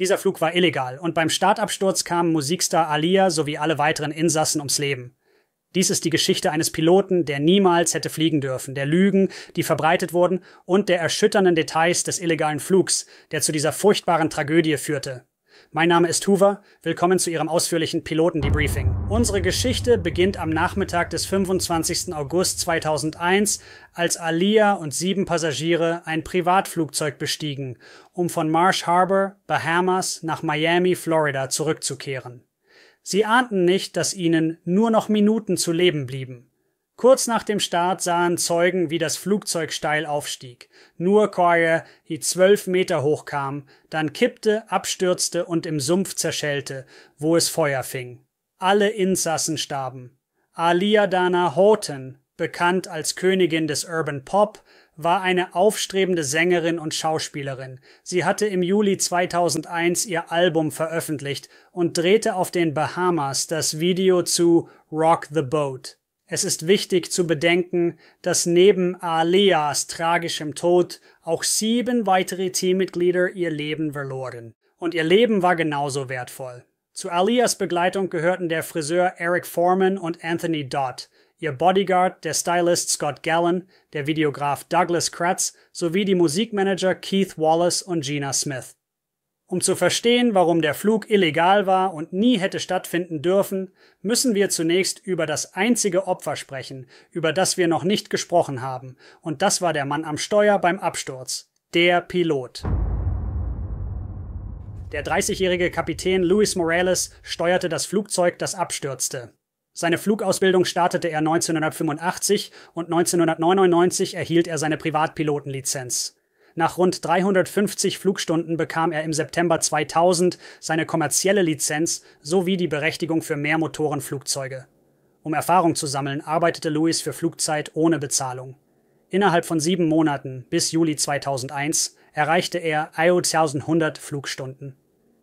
Dieser Flug war illegal und beim Startabsturz kamen Musikstar Alia sowie alle weiteren Insassen ums Leben. Dies ist die Geschichte eines Piloten, der niemals hätte fliegen dürfen, der Lügen, die verbreitet wurden, und der erschütternden Details des illegalen Flugs, der zu dieser furchtbaren Tragödie führte. Mein Name ist Hoover, willkommen zu Ihrem ausführlichen Pilotendebriefing. Unsere Geschichte beginnt am Nachmittag des 25. August 2001, als Alia und sieben Passagiere ein Privatflugzeug bestiegen, um von Marsh Harbor, Bahamas, nach Miami, Florida zurückzukehren. Sie ahnten nicht, dass ihnen nur noch Minuten zu leben blieben. Kurz nach dem Start sahen Zeugen, wie das Flugzeug steil aufstieg. Nur Coire, die zwölf Meter hoch kam, dann kippte, abstürzte und im Sumpf zerschellte, wo es Feuer fing. Alle Insassen starben. Aliadana Horton, bekannt als Königin des Urban Pop, war eine aufstrebende Sängerin und Schauspielerin. Sie hatte im Juli 2001 ihr Album veröffentlicht und drehte auf den Bahamas das Video zu Rock the Boat. Es ist wichtig zu bedenken, dass neben Aleas tragischem Tod auch sieben weitere Teammitglieder ihr Leben verloren. Und ihr Leben war genauso wertvoll. Zu Alias Begleitung gehörten der Friseur Eric Foreman und Anthony Dodd, ihr Bodyguard, der Stylist Scott Gallen, der Videograf Douglas Kratz sowie die Musikmanager Keith Wallace und Gina Smith. Um zu verstehen, warum der Flug illegal war und nie hätte stattfinden dürfen, müssen wir zunächst über das einzige Opfer sprechen, über das wir noch nicht gesprochen haben, und das war der Mann am Steuer beim Absturz, der Pilot. Der 30-jährige Kapitän Luis Morales steuerte das Flugzeug, das abstürzte. Seine Flugausbildung startete er 1985 und 1999 erhielt er seine Privatpilotenlizenz. Nach rund 350 Flugstunden bekam er im September 2000 seine kommerzielle Lizenz sowie die Berechtigung für mehr Motorenflugzeuge. Um Erfahrung zu sammeln, arbeitete Lewis für Flugzeit ohne Bezahlung. Innerhalb von sieben Monaten bis Juli 2001 erreichte er 1100 Flugstunden.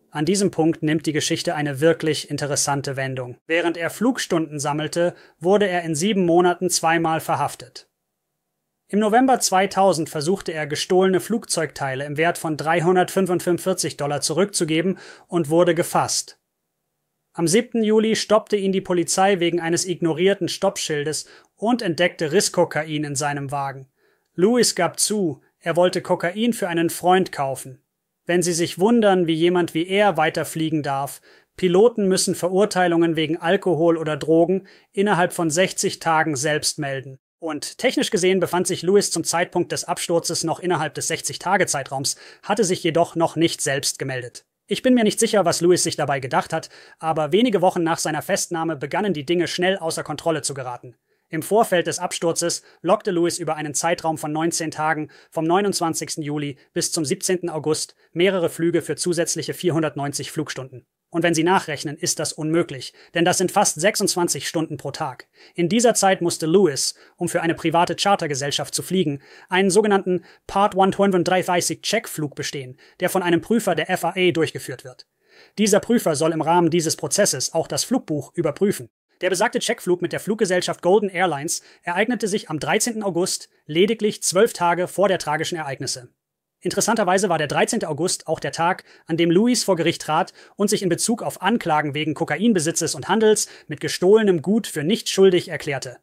An diesem Punkt nimmt die Geschichte eine wirklich interessante Wendung. Während er Flugstunden sammelte, wurde er in sieben Monaten zweimal verhaftet. Im November 2000 versuchte er gestohlene Flugzeugteile im Wert von 345 Dollar zurückzugeben und wurde gefasst. Am 7. Juli stoppte ihn die Polizei wegen eines ignorierten Stoppschildes und entdeckte Risskokain in seinem Wagen. Lewis gab zu, er wollte Kokain für einen Freund kaufen. Wenn Sie sich wundern, wie jemand wie er weiterfliegen darf, Piloten müssen Verurteilungen wegen Alkohol oder Drogen innerhalb von 60 Tagen selbst melden. Und technisch gesehen befand sich Lewis zum Zeitpunkt des Absturzes noch innerhalb des 60-Tage-Zeitraums, hatte sich jedoch noch nicht selbst gemeldet. Ich bin mir nicht sicher, was Lewis sich dabei gedacht hat, aber wenige Wochen nach seiner Festnahme begannen die Dinge schnell außer Kontrolle zu geraten. Im Vorfeld des Absturzes lockte Lewis über einen Zeitraum von 19 Tagen vom 29. Juli bis zum 17. August mehrere Flüge für zusätzliche 490 Flugstunden. Und wenn Sie nachrechnen, ist das unmöglich, denn das sind fast 26 Stunden pro Tag. In dieser Zeit musste Lewis, um für eine private Chartergesellschaft zu fliegen, einen sogenannten Part 133 Checkflug bestehen, der von einem Prüfer der FAA durchgeführt wird. Dieser Prüfer soll im Rahmen dieses Prozesses auch das Flugbuch überprüfen. Der besagte Checkflug mit der Fluggesellschaft Golden Airlines ereignete sich am 13. August, lediglich zwölf Tage vor der tragischen Ereignisse. Interessanterweise war der 13. August auch der Tag, an dem Louis vor Gericht trat und sich in Bezug auf Anklagen wegen Kokainbesitzes und Handels mit gestohlenem Gut für nicht schuldig erklärte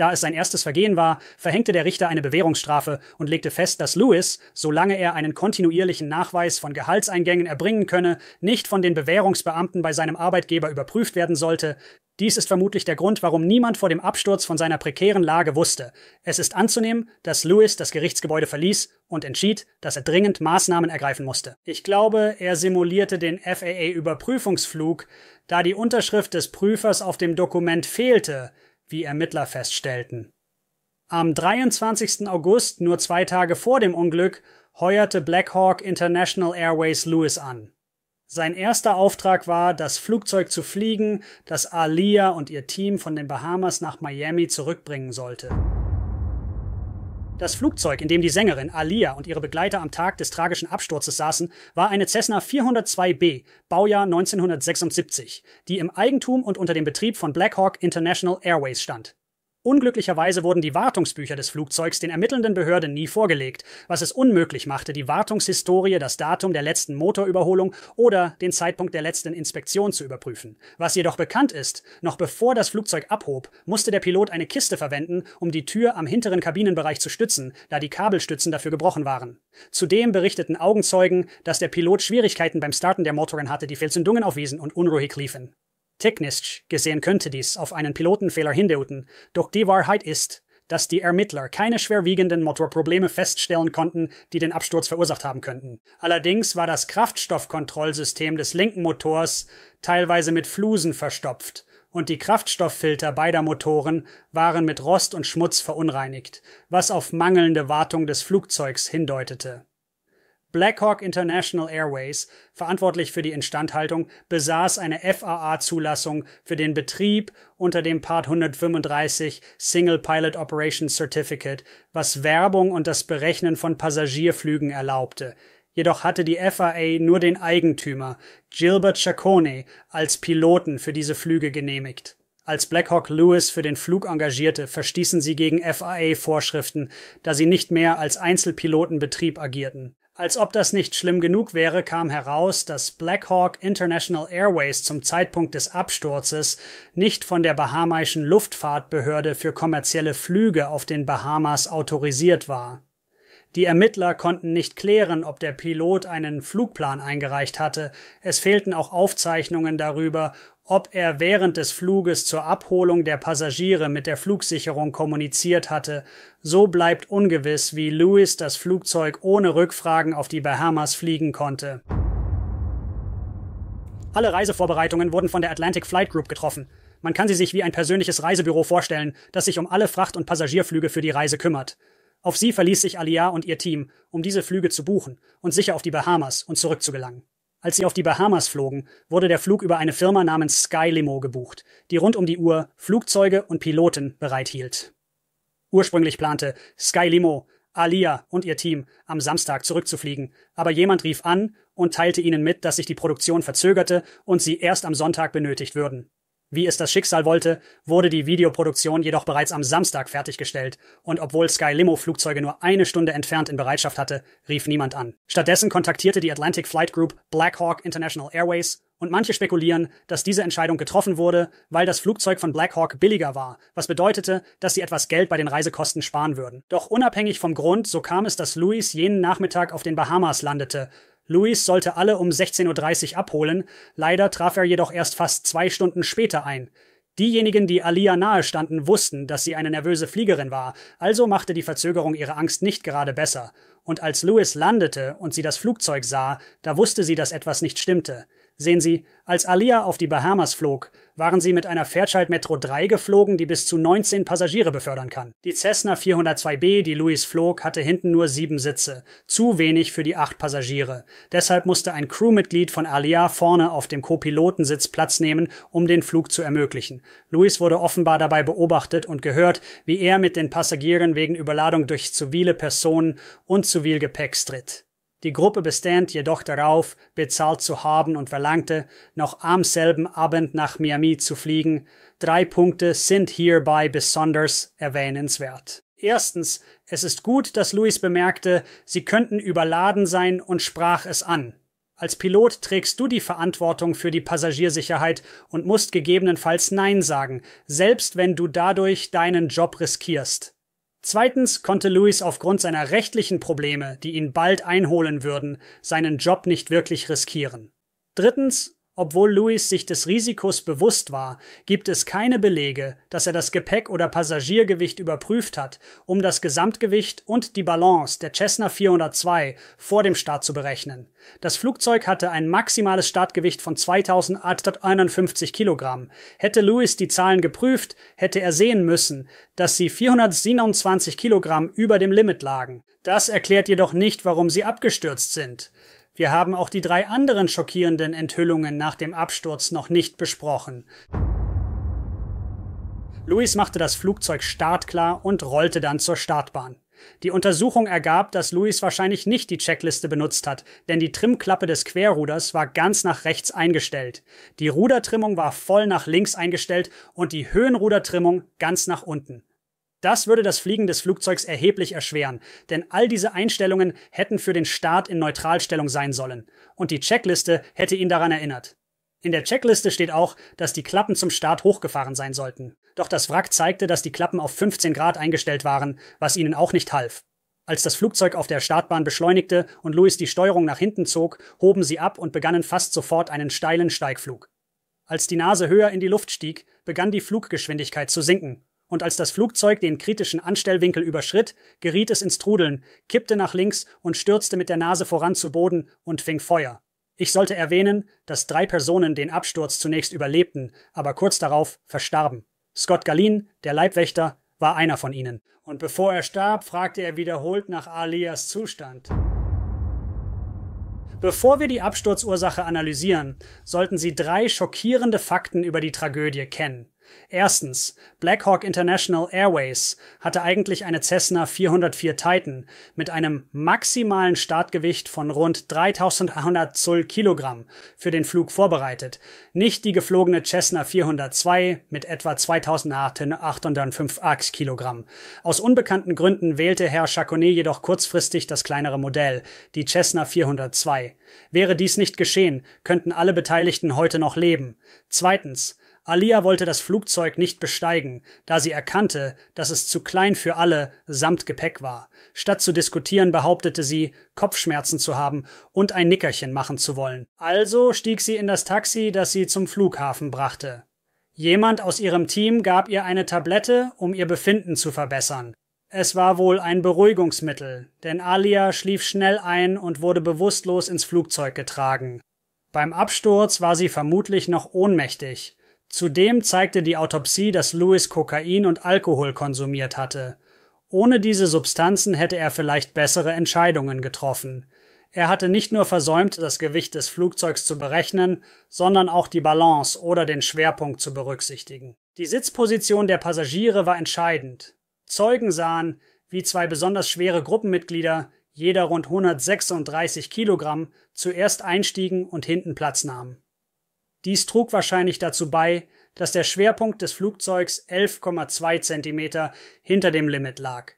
da es sein erstes Vergehen war, verhängte der Richter eine Bewährungsstrafe und legte fest, dass Lewis, solange er einen kontinuierlichen Nachweis von Gehaltseingängen erbringen könne, nicht von den Bewährungsbeamten bei seinem Arbeitgeber überprüft werden sollte. Dies ist vermutlich der Grund, warum niemand vor dem Absturz von seiner prekären Lage wusste. Es ist anzunehmen, dass Lewis das Gerichtsgebäude verließ und entschied, dass er dringend Maßnahmen ergreifen musste. Ich glaube, er simulierte den FAA-Überprüfungsflug, da die Unterschrift des Prüfers auf dem Dokument fehlte, wie Ermittler feststellten. Am 23. August, nur zwei Tage vor dem Unglück, heuerte Blackhawk International Airways Lewis an. Sein erster Auftrag war, das Flugzeug zu fliegen, das Alia und ihr Team von den Bahamas nach Miami zurückbringen sollte. Das Flugzeug, in dem die Sängerin Alia und ihre Begleiter am Tag des tragischen Absturzes saßen, war eine Cessna 402B, Baujahr 1976, die im Eigentum und unter dem Betrieb von Blackhawk International Airways stand. Unglücklicherweise wurden die Wartungsbücher des Flugzeugs den ermittelnden Behörden nie vorgelegt, was es unmöglich machte, die Wartungshistorie, das Datum der letzten Motorüberholung oder den Zeitpunkt der letzten Inspektion zu überprüfen. Was jedoch bekannt ist, noch bevor das Flugzeug abhob, musste der Pilot eine Kiste verwenden, um die Tür am hinteren Kabinenbereich zu stützen, da die Kabelstützen dafür gebrochen waren. Zudem berichteten Augenzeugen, dass der Pilot Schwierigkeiten beim Starten der Motoren hatte, die Felsendungen aufwiesen und unruhig liefen. Technisch gesehen könnte dies auf einen Pilotenfehler hindeuten, doch die Wahrheit ist, dass die Ermittler keine schwerwiegenden Motorprobleme feststellen konnten, die den Absturz verursacht haben könnten. Allerdings war das Kraftstoffkontrollsystem des linken Motors teilweise mit Flusen verstopft und die Kraftstofffilter beider Motoren waren mit Rost und Schmutz verunreinigt, was auf mangelnde Wartung des Flugzeugs hindeutete. Blackhawk International Airways, verantwortlich für die Instandhaltung, besaß eine FAA-Zulassung für den Betrieb unter dem Part 135 Single Pilot Operations Certificate, was Werbung und das Berechnen von Passagierflügen erlaubte. Jedoch hatte die FAA nur den Eigentümer, Gilbert Chacone, als Piloten für diese Flüge genehmigt. Als Blackhawk Lewis für den Flug engagierte, verstießen sie gegen FAA-Vorschriften, da sie nicht mehr als Einzelpilotenbetrieb agierten. Als ob das nicht schlimm genug wäre, kam heraus, dass Blackhawk International Airways zum Zeitpunkt des Absturzes nicht von der bahamaischen Luftfahrtbehörde für kommerzielle Flüge auf den Bahamas autorisiert war. Die Ermittler konnten nicht klären, ob der Pilot einen Flugplan eingereicht hatte, es fehlten auch Aufzeichnungen darüber ob er während des Fluges zur Abholung der Passagiere mit der Flugsicherung kommuniziert hatte, so bleibt ungewiss, wie Lewis das Flugzeug ohne Rückfragen auf die Bahamas fliegen konnte. Alle Reisevorbereitungen wurden von der Atlantic Flight Group getroffen. Man kann sie sich wie ein persönliches Reisebüro vorstellen, das sich um alle Fracht- und Passagierflüge für die Reise kümmert. Auf sie verließ sich Alia und ihr Team, um diese Flüge zu buchen und sicher auf die Bahamas und zurück zu gelangen. Als sie auf die Bahamas flogen, wurde der Flug über eine Firma namens Sky Limo gebucht, die rund um die Uhr Flugzeuge und Piloten bereithielt. Ursprünglich plante Sky Limo, Alia und ihr Team am Samstag zurückzufliegen, aber jemand rief an und teilte ihnen mit, dass sich die Produktion verzögerte und sie erst am Sonntag benötigt würden. Wie es das Schicksal wollte, wurde die Videoproduktion jedoch bereits am Samstag fertiggestellt und obwohl Sky Limo Flugzeuge nur eine Stunde entfernt in Bereitschaft hatte, rief niemand an. Stattdessen kontaktierte die Atlantic Flight Group Blackhawk International Airways und manche spekulieren, dass diese Entscheidung getroffen wurde, weil das Flugzeug von Blackhawk billiger war, was bedeutete, dass sie etwas Geld bei den Reisekosten sparen würden. Doch unabhängig vom Grund, so kam es, dass Louis jenen Nachmittag auf den Bahamas landete, Lewis sollte alle um 16.30 Uhr abholen, leider traf er jedoch erst fast zwei Stunden später ein. Diejenigen, die Alia nahe standen, wussten, dass sie eine nervöse Fliegerin war, also machte die Verzögerung ihre Angst nicht gerade besser. Und als Lewis landete und sie das Flugzeug sah, da wusste sie, dass etwas nicht stimmte. Sehen Sie, als Alia auf die Bahamas flog, waren sie mit einer Fairchild Metro 3 geflogen, die bis zu 19 Passagiere befördern kann. Die Cessna 402B, die Louis flog, hatte hinten nur sieben Sitze, zu wenig für die acht Passagiere. Deshalb musste ein Crewmitglied von Alia vorne auf dem Co-Pilotensitz Platz nehmen, um den Flug zu ermöglichen. Louis wurde offenbar dabei beobachtet und gehört, wie er mit den Passagieren wegen Überladung durch zivile Personen und zu Gepäck stritt. Die Gruppe bestand jedoch darauf, bezahlt zu haben und verlangte, noch am selben Abend nach Miami zu fliegen. Drei Punkte sind hierbei besonders erwähnenswert. Erstens, es ist gut, dass Luis bemerkte, sie könnten überladen sein und sprach es an. Als Pilot trägst du die Verantwortung für die Passagiersicherheit und musst gegebenenfalls Nein sagen, selbst wenn du dadurch deinen Job riskierst. Zweitens konnte Lewis aufgrund seiner rechtlichen Probleme, die ihn bald einholen würden, seinen Job nicht wirklich riskieren. Drittens obwohl Lewis sich des Risikos bewusst war, gibt es keine Belege, dass er das Gepäck- oder Passagiergewicht überprüft hat, um das Gesamtgewicht und die Balance der Cessna 402 vor dem Start zu berechnen. Das Flugzeug hatte ein maximales Startgewicht von 2851 Kilogramm. Hätte Lewis die Zahlen geprüft, hätte er sehen müssen, dass sie 427 Kilogramm über dem Limit lagen. Das erklärt jedoch nicht, warum sie abgestürzt sind. Wir haben auch die drei anderen schockierenden Enthüllungen nach dem Absturz noch nicht besprochen. Luis machte das Flugzeug startklar und rollte dann zur Startbahn. Die Untersuchung ergab, dass Luis wahrscheinlich nicht die Checkliste benutzt hat, denn die Trimmklappe des Querruders war ganz nach rechts eingestellt. Die Rudertrimmung war voll nach links eingestellt und die Höhenrudertrimmung ganz nach unten. Das würde das Fliegen des Flugzeugs erheblich erschweren, denn all diese Einstellungen hätten für den Start in Neutralstellung sein sollen, und die Checkliste hätte ihn daran erinnert. In der Checkliste steht auch, dass die Klappen zum Start hochgefahren sein sollten. Doch das Wrack zeigte, dass die Klappen auf 15 Grad eingestellt waren, was ihnen auch nicht half. Als das Flugzeug auf der Startbahn beschleunigte und Louis die Steuerung nach hinten zog, hoben sie ab und begannen fast sofort einen steilen Steigflug. Als die Nase höher in die Luft stieg, begann die Fluggeschwindigkeit zu sinken, und als das Flugzeug den kritischen Anstellwinkel überschritt, geriet es ins Trudeln, kippte nach links und stürzte mit der Nase voran zu Boden und fing Feuer. Ich sollte erwähnen, dass drei Personen den Absturz zunächst überlebten, aber kurz darauf verstarben. Scott Galin, der Leibwächter, war einer von ihnen. Und bevor er starb, fragte er wiederholt nach Alias Zustand. Bevor wir die Absturzursache analysieren, sollten Sie drei schockierende Fakten über die Tragödie kennen. Erstens, Blackhawk International Airways hatte eigentlich eine Cessna 404 Titan mit einem maximalen Startgewicht von rund 3100 Zoll Kilogramm für den Flug vorbereitet, nicht die geflogene Cessna 402 mit etwa 2805 AX Kilogramm. Aus unbekannten Gründen wählte Herr Chaconet jedoch kurzfristig das kleinere Modell, die Cessna 402. Wäre dies nicht geschehen, könnten alle Beteiligten heute noch leben. Zweitens, Alia wollte das Flugzeug nicht besteigen, da sie erkannte, dass es zu klein für alle samt Gepäck war. Statt zu diskutieren behauptete sie, Kopfschmerzen zu haben und ein Nickerchen machen zu wollen. Also stieg sie in das Taxi, das sie zum Flughafen brachte. Jemand aus ihrem Team gab ihr eine Tablette, um ihr Befinden zu verbessern. Es war wohl ein Beruhigungsmittel, denn Alia schlief schnell ein und wurde bewusstlos ins Flugzeug getragen. Beim Absturz war sie vermutlich noch ohnmächtig, Zudem zeigte die Autopsie, dass Lewis Kokain und Alkohol konsumiert hatte. Ohne diese Substanzen hätte er vielleicht bessere Entscheidungen getroffen. Er hatte nicht nur versäumt, das Gewicht des Flugzeugs zu berechnen, sondern auch die Balance oder den Schwerpunkt zu berücksichtigen. Die Sitzposition der Passagiere war entscheidend. Zeugen sahen, wie zwei besonders schwere Gruppenmitglieder, jeder rund 136 Kilogramm, zuerst einstiegen und hinten Platz nahmen. Dies trug wahrscheinlich dazu bei, dass der Schwerpunkt des Flugzeugs 11,2 Zentimeter hinter dem Limit lag.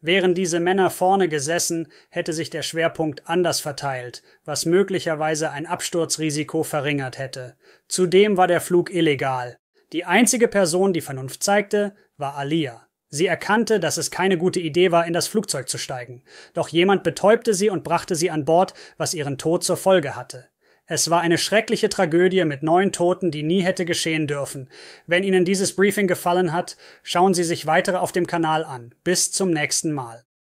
Wären diese Männer vorne gesessen, hätte sich der Schwerpunkt anders verteilt, was möglicherweise ein Absturzrisiko verringert hätte. Zudem war der Flug illegal. Die einzige Person, die Vernunft zeigte, war Alia. Sie erkannte, dass es keine gute Idee war, in das Flugzeug zu steigen. Doch jemand betäubte sie und brachte sie an Bord, was ihren Tod zur Folge hatte. Es war eine schreckliche Tragödie mit neun Toten, die nie hätte geschehen dürfen. Wenn Ihnen dieses Briefing gefallen hat, schauen Sie sich weitere auf dem Kanal an. Bis zum nächsten Mal.